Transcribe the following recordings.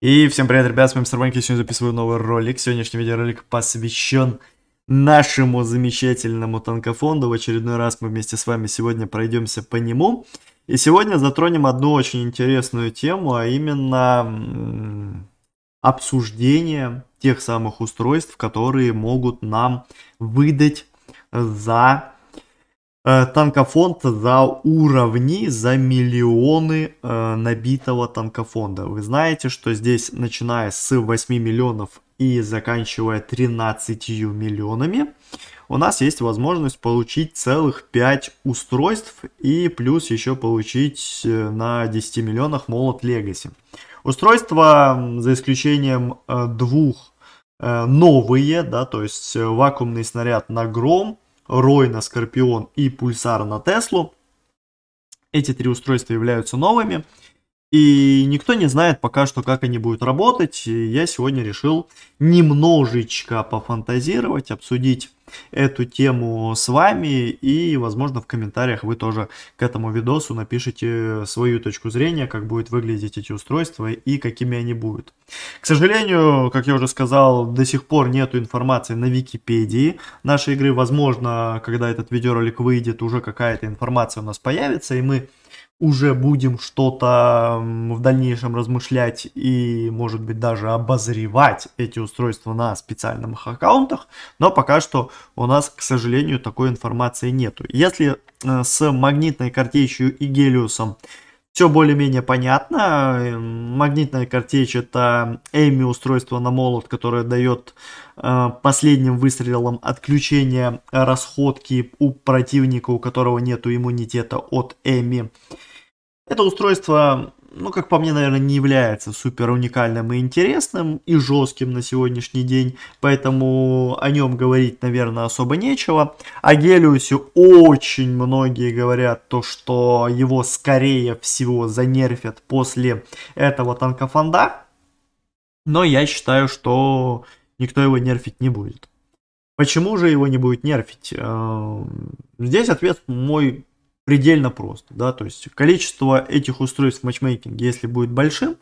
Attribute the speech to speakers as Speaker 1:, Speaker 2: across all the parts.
Speaker 1: И всем привет, ребят, с вами Старбанки, сегодня записываю новый ролик. Сегодняшний видеоролик посвящен нашему замечательному танкофонду. В очередной раз мы вместе с вами сегодня пройдемся по нему. И сегодня затронем одну очень интересную тему, а именно обсуждение тех самых устройств, которые могут нам выдать за Э, танкофонд за уровни, за миллионы э, набитого танкофонда. Вы знаете, что здесь, начиная с 8 миллионов и заканчивая 13 миллионами, у нас есть возможность получить целых 5 устройств и плюс еще получить э, на 10 миллионах молот Legacy. Устройства, за исключением э, двух, новые, да, то есть вакуумный снаряд на гром, Рой на Скорпион и Пульсар на Теслу. Эти три устройства являются новыми. И никто не знает пока что, как они будут работать. И я сегодня решил немножечко пофантазировать, обсудить эту тему с вами. И, возможно, в комментариях вы тоже к этому видосу напишите свою точку зрения, как будут выглядеть эти устройства и какими они будут. К сожалению, как я уже сказал, до сих пор нет информации на Википедии нашей игры. Возможно, когда этот видеоролик выйдет, уже какая-то информация у нас появится, и мы уже будем что-то в дальнейшем размышлять и, может быть, даже обозревать эти устройства на специальных аккаунтах, но пока что у нас, к сожалению, такой информации нету. Если э, с магнитной картечью и гелиусом все более-менее понятно. Э, магнитная картечь это Эми устройство на молот, которое дает э, последним выстрелом отключение э, расходки у противника, у которого нет иммунитета от Эми. Это устройство, ну, как по мне, наверное, не является супер уникальным и интересным, и жестким на сегодняшний день, поэтому о нем говорить, наверное, особо нечего. О Гелиусе очень многие говорят то, что его, скорее всего, занерфят после этого танкофонда, но я считаю, что никто его нерфить не будет. Почему же его не будет нерфить? Эм, здесь ответ мой предельно просто. Да? То есть количество этих устройств в матчмейкинге, если будет большим,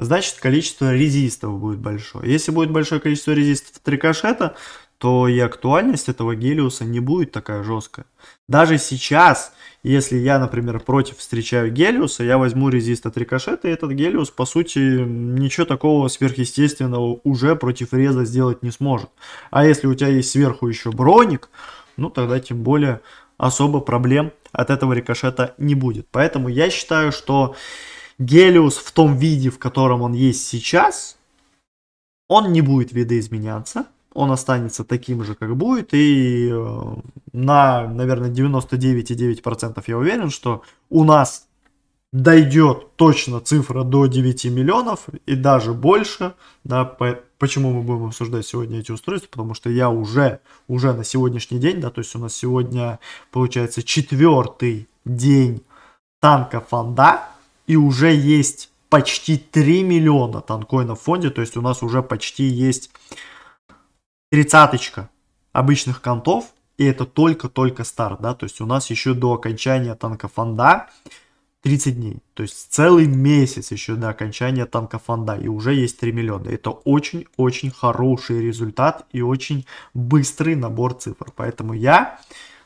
Speaker 1: значит количество резистов будет большое. Если будет большое количество резистов трикошета, то и актуальность этого Гелиуса не будет такая жесткая. Даже сейчас, если я, например, против встречаю Гелиуса, я возьму резист от рикошета, и этот Гелиус, по сути, ничего такого сверхъестественного уже против реза сделать не сможет. А если у тебя есть сверху еще броник, ну тогда тем более особо проблем от этого рикошета не будет. Поэтому я считаю, что Гелиус в том виде, в котором он есть сейчас, он не будет видоизменяться. Он останется таким же, как будет. И э, на, наверное, 99,9% я уверен, что у нас дойдет точно цифра до 9 миллионов и даже больше. Да, Почему мы будем обсуждать сегодня эти устройства? Потому что я уже, уже на сегодняшний день, да, то есть у нас сегодня получается четвертый день танка фонда, и уже есть почти 3 миллиона танкоинов в фонде, то есть у нас уже почти есть тридцаточка обычных контов, и это только-только старт, да, то есть у нас еще до окончания танка фонда 30 дней, то есть целый месяц еще до окончания танка фонда, и уже есть 3 миллиона. Это очень-очень хороший результат и очень быстрый набор цифр. Поэтому я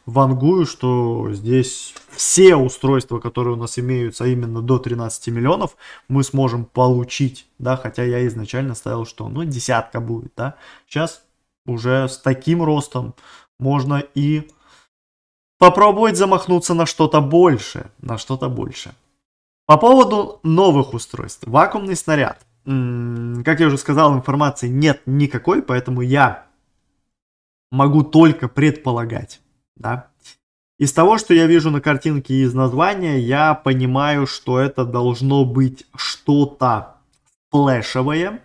Speaker 1: вангую, что здесь все устройства, которые у нас имеются а именно до 13 миллионов, мы сможем получить, да, хотя я изначально ставил, что ну десятка будет, да. Сейчас уже с таким ростом можно и попробовать замахнуться на что-то больше, на что-то больше. По поводу новых устройств. Вакуумный снаряд. Как я уже сказал, информации нет никакой, поэтому я могу только предполагать. Да? Из того, что я вижу на картинке и из названия, я понимаю, что это должно быть что-то флешевое,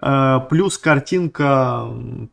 Speaker 1: Э, плюс картинка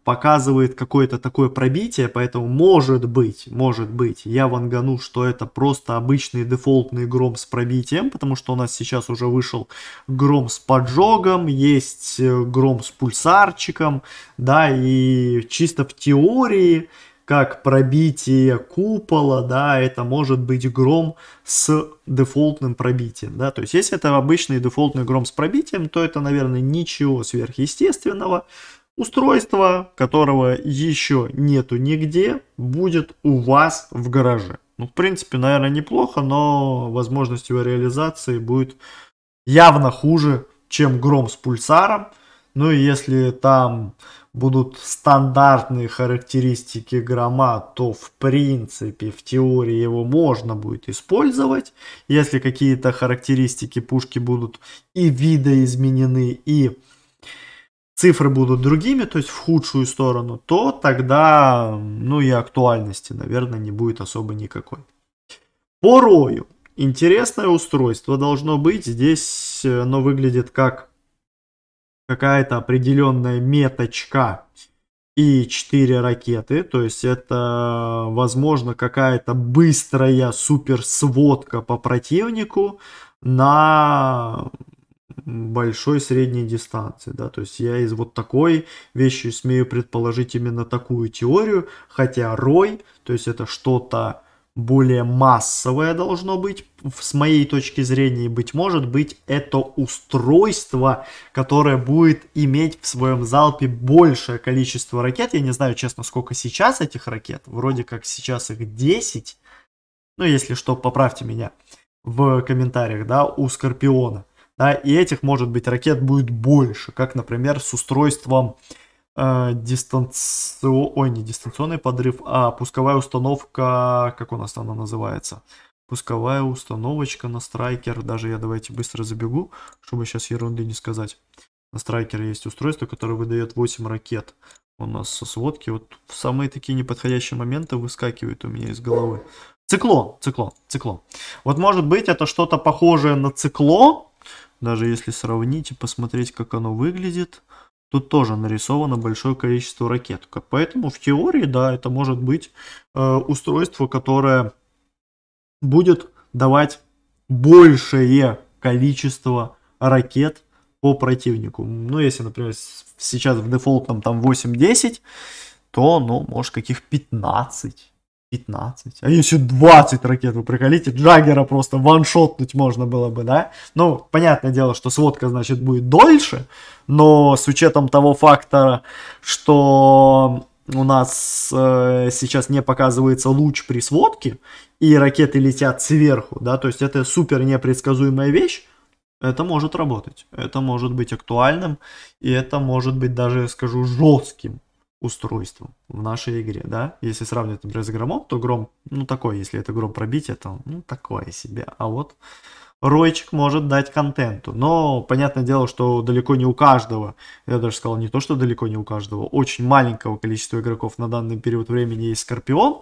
Speaker 1: показывает какое-то такое пробитие, поэтому может быть, может быть, я вангану, что это просто обычный дефолтный гром с пробитием, потому что у нас сейчас уже вышел гром с поджогом, есть э, гром с пульсарчиком, да, и чисто в теории как пробитие купола, да, это может быть гром с дефолтным пробитием, да, то есть если это обычный дефолтный гром с пробитием, то это, наверное, ничего сверхъестественного, устройство, которого еще нету нигде, будет у вас в гараже. Ну, в принципе, наверное, неплохо, но возможность его реализации будет явно хуже, чем гром с пульсаром, ну и если там будут стандартные характеристики грома, то в принципе в теории его можно будет использовать. Если какие-то характеристики пушки будут и видоизменены, и цифры будут другими, то есть в худшую сторону, то тогда, ну и актуальности, наверное, не будет особо никакой. По рою. Интересное устройство должно быть. Здесь э, оно выглядит как какая-то определенная меточка и 4 ракеты. То есть это, возможно, какая-то быстрая суперсводка по противнику на большой средней дистанции, да, то есть я из вот такой вещи смею предположить именно такую теорию, хотя рой, то есть это что-то более массовое должно быть, с моей точки зрения, быть может быть, это устройство, которое будет иметь в своем залпе большее количество ракет. Я не знаю, честно, сколько сейчас этих ракет. Вроде как сейчас их 10. Ну, если что, поправьте меня в комментариях, да, у Скорпиона. Да, и этих, может быть, ракет будет больше, как, например, с устройством Э, дистанцион... Ой, не дистанционный подрыв, а пусковая установка, как у нас она называется? Пусковая установочка на страйкер. Даже я давайте быстро забегу, чтобы сейчас ерунды не сказать. На страйкере есть устройство, которое выдает 8 ракет. У нас со сводки вот в самые такие неподходящие моменты выскакивают у меня из головы. Цикло, цикло, цикло. Вот может быть это что-то похожее на цикло, даже если сравнить и посмотреть, как оно выглядит. Тут тоже нарисовано большое количество ракет. Поэтому в теории, да, это может быть э, устройство, которое будет давать большее количество ракет по противнику. Ну, если, например, сейчас в дефолтном там 8-10, то, ну, может, каких 15. 15, а если 20 ракет, вы приколите, Джаггера просто ваншотнуть можно было бы, да? Ну, понятное дело, что сводка, значит, будет дольше, но с учетом того фактора, что у нас э, сейчас не показывается луч при сводке, и ракеты летят сверху, да, то есть это супер непредсказуемая вещь, это может работать, это может быть актуальным, и это может быть даже, скажу, жестким устройству в нашей игре, да. Если сравнивать, например, с Громом, то Гром, ну, такой, если это Гром пробитие, то, ну, такое себе. А вот Ройчик может дать контенту. Но понятное дело, что далеко не у каждого, я даже сказал, не то, что далеко не у каждого, очень маленького количества игроков на данный период времени есть Скорпион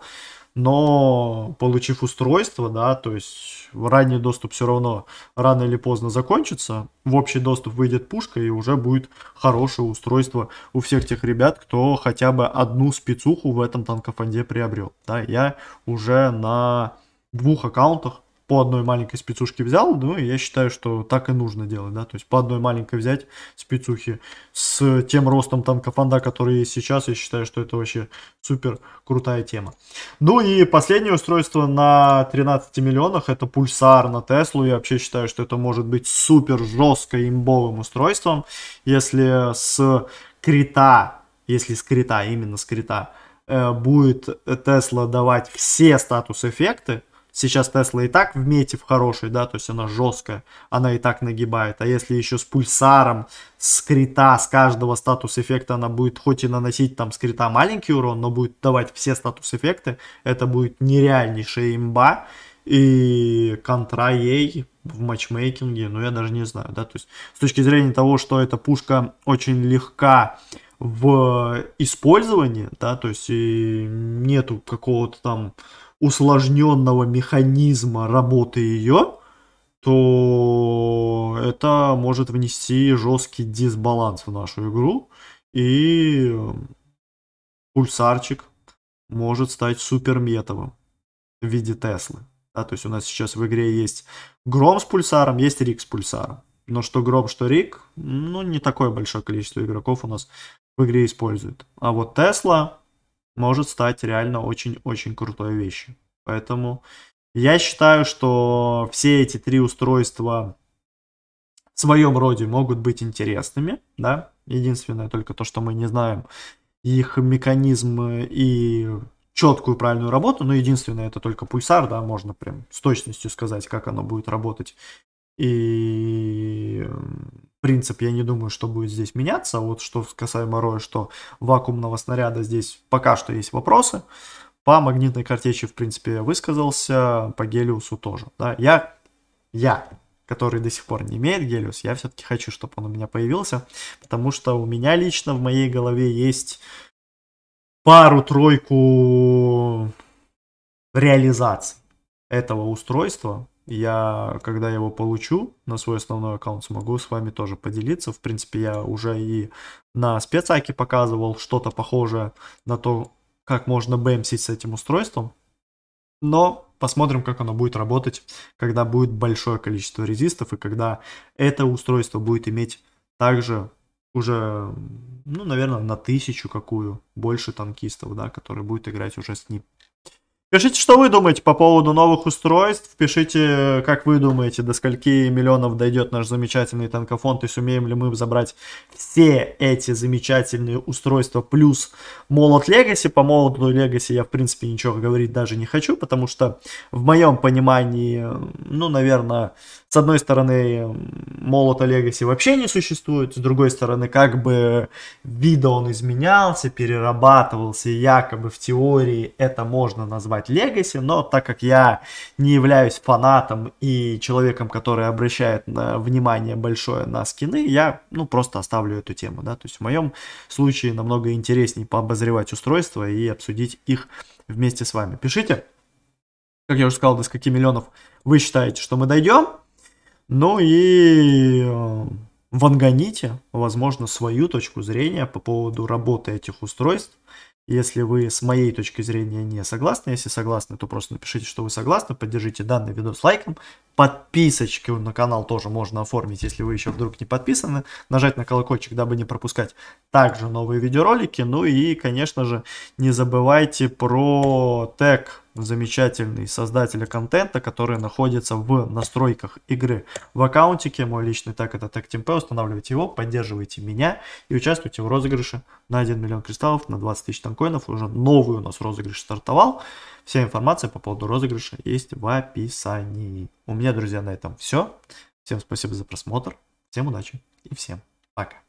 Speaker 1: но получив устройство, да, то есть ранний доступ все равно рано или поздно закончится, в общий доступ выйдет пушка и уже будет хорошее устройство у всех тех ребят, кто хотя бы одну спецуху в этом танкофонде приобрел. Да, я уже на двух аккаунтах по одной маленькой спецушке взял, ну, я считаю, что так и нужно делать, да, то есть по одной маленькой взять спецухи с тем ростом там кафанда, который есть сейчас, я считаю, что это вообще супер крутая тема. Ну и последнее устройство на 13 миллионах, это пульсар на Теслу, я вообще считаю, что это может быть супер жестко имбовым устройством, если с крита, если с крита, именно с крита, э, будет Тесла давать все статус-эффекты, Сейчас Тесла и так в мете в хорошей, да, то есть она жесткая, она и так нагибает. А если еще с пульсаром, с крита, с каждого статус-эффекта она будет хоть и наносить там с крита маленький урон, но будет давать все статус-эффекты, это будет нереальнейшая имба. И контра ей в матчмейкинге, ну я даже не знаю, да, то есть с точки зрения того, что эта пушка очень легка, в использовании, да, то есть и нету какого-то там усложненного механизма работы ее, то это может внести жесткий дисбаланс в нашу игру, и эм, пульсарчик может стать суперметовым в виде Теслы. Да, то есть у нас сейчас в игре есть Гром с пульсаром, есть Рик с пульсаром. Но что Гром, что Рик, ну не такое большое количество игроков у нас в игре используют. А вот Тесла может стать реально очень-очень крутой вещью. Поэтому я считаю, что все эти три устройства в своем роде могут быть интересными, да. Единственное только то, что мы не знаем их механизм и четкую правильную работу, но единственное это только пульсар, да, можно прям с точностью сказать, как оно будет работать. И принцип, я не думаю, что будет здесь меняться. Вот что касаемо Роя, что вакуумного снаряда здесь пока что есть вопросы. По магнитной картечи, в принципе, высказался, по Гелиусу тоже. Да? Я, я, который до сих пор не имеет Гелиус, я все-таки хочу, чтобы он у меня появился, потому что у меня лично в моей голове есть пару-тройку реализаций этого устройства, я, когда его получу на свой основной аккаунт, смогу с вами тоже поделиться. В принципе, я уже и на спецаке показывал что-то похожее на то, как можно бэмсить с этим устройством. Но посмотрим, как оно будет работать, когда будет большое количество резистов и когда это устройство будет иметь также уже, ну, наверное, на тысячу какую больше танкистов, да, которые будут играть уже с ним. Пишите, что вы думаете по поводу новых устройств. Пишите, как вы думаете, до скольки миллионов дойдет наш замечательный танкофонд и сумеем ли мы забрать все эти замечательные устройства плюс молот Легаси. По молоту Легаси я, в принципе, ничего говорить даже не хочу, потому что в моем понимании, ну, наверное, с одной стороны, Молота Легаси вообще не существует, с другой стороны, как бы вида он изменялся, перерабатывался, якобы в теории это можно назвать Легаси, но так как я не являюсь фанатом и человеком, который обращает на внимание большое на скины, я ну, просто оставлю эту тему. Да? То есть в моем случае намного интереснее пообозревать устройства и обсудить их вместе с вами. Пишите, как я уже сказал, до скольки миллионов вы считаете, что мы дойдем. Ну и э, вангоните, возможно, свою точку зрения по поводу работы этих устройств. Если вы с моей точки зрения не согласны, если согласны, то просто напишите, что вы согласны, поддержите данный видос лайком. Подписочки на канал тоже можно оформить, если вы еще вдруг не подписаны. Нажать на колокольчик, дабы не пропускать также новые видеоролики. Ну и, конечно же, не забывайте про тег замечательный создателя контента, который находится в настройках игры. В аккаунтике мой личный так это TagTimP, устанавливайте его, поддерживайте меня и участвуйте в розыгрыше на 1 миллион кристаллов, на 20 тысяч танкоинов. Уже новый у нас розыгрыш стартовал. Вся информация по поводу розыгрыша есть в описании. У меня, друзья, на этом все. Всем спасибо за просмотр, всем удачи и всем пока.